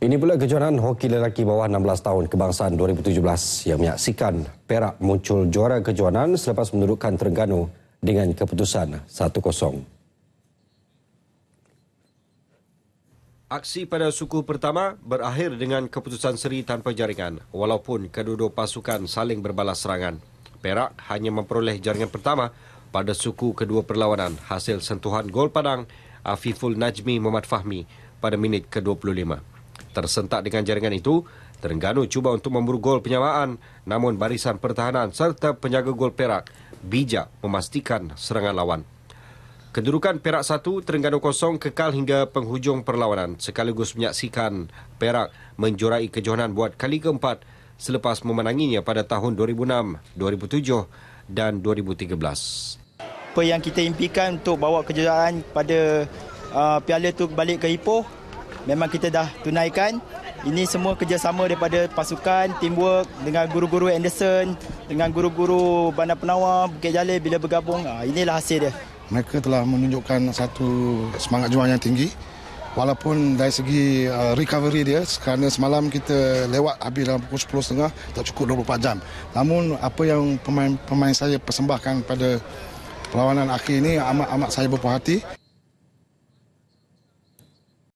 Ini pula kejuaraan hoki lelaki bawah 16 tahun kebangsaan 2017 yang menyaksikan Perak muncul juara kejuaraan selepas mendudukkan Terengganu dengan keputusan 1-0. Aksi pada suku pertama berakhir dengan keputusan seri tanpa jaringan walaupun kedua-dua pasukan saling berbalas serangan. Perak hanya memperoleh jaringan pertama pada suku kedua perlawanan hasil sentuhan gol padang Afiful Najmi Muhammad Fahmi pada minit ke-25. Tersentak dengan jaringan itu, Terengganu cuba untuk memburu gol penyamaan namun barisan pertahanan serta penjaga gol Perak bijak memastikan serangan lawan. Kedudukan Perak 1, Terengganu 0 kekal hingga penghujung perlawanan sekaligus menyaksikan Perak menjurai kejohanan buat kali keempat selepas memenanginya pada tahun 2006, 2007 dan 2013. Apa yang kita impikan untuk bawa kejayaan pada uh, piala itu balik ke Ipoh memang kita dah tunaikan. Ini semua kerjasama daripada pasukan, teamwork dengan guru-guru Anderson, dengan guru-guru Bandar Penawar, Bukit Jalil bila bergabung. Ah, inilah hasil dia. Mereka telah menunjukkan satu semangat juang yang tinggi. Walaupun dari segi uh, recovery dia, kerana semalam kita lewat habis dalam pukul 10.30, tak cukup 24 jam. Namun apa yang pemain-pemain saya persembahkan pada perlawanan akhir ini amat-amat saya berpuas hati.